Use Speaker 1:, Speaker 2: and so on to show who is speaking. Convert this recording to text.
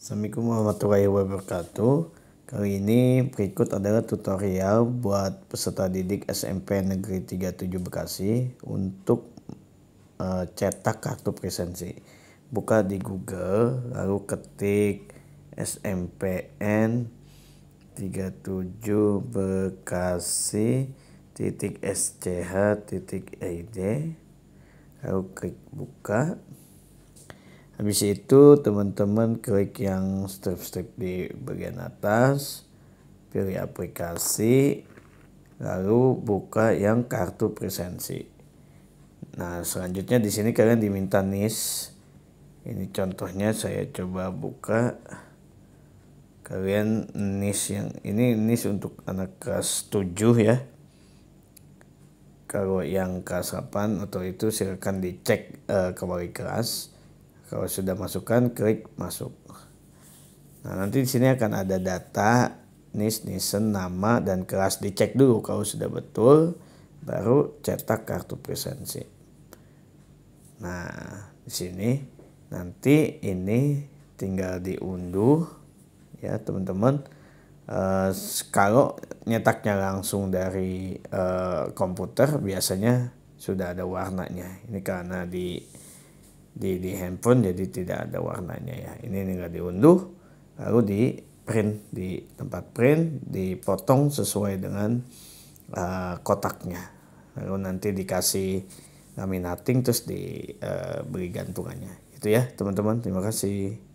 Speaker 1: Assalamualaikum warahmatullahi wabarakatuh Kali ini berikut adalah tutorial buat peserta didik SMP Negeri 37 Bekasi untuk uh, cetak kartu presensi Buka di Google lalu ketik SMPN 37 Bekasi titik SCH titik ID e lalu klik buka Habis itu teman-teman klik yang strip-strip di bagian atas, pilih aplikasi, lalu buka yang kartu presensi. Nah, selanjutnya di sini kalian diminta NIS. Ini contohnya saya coba buka. Kalian NIS yang ini NIS untuk anak kelas 7 ya. Kalau yang kelas 8 atau itu silakan dicek uh, kembali kelas kalau sudah masukkan, klik masuk. Nah, nanti di sini akan ada data nis, nisen, nama, dan kelas. Dicek dulu kalau sudah betul, baru cetak kartu presensi. Nah, di sini nanti ini tinggal diunduh ya teman-teman. Eh, kalau nyetaknya langsung dari eh, komputer biasanya sudah ada warnanya. Ini karena di di, di handphone jadi tidak ada warnanya ya ini tinggal diunduh lalu di print di tempat print dipotong sesuai dengan uh, kotaknya lalu nanti dikasih laminating terus diberi eh, uh, gantungannya itu ya teman-teman terima kasih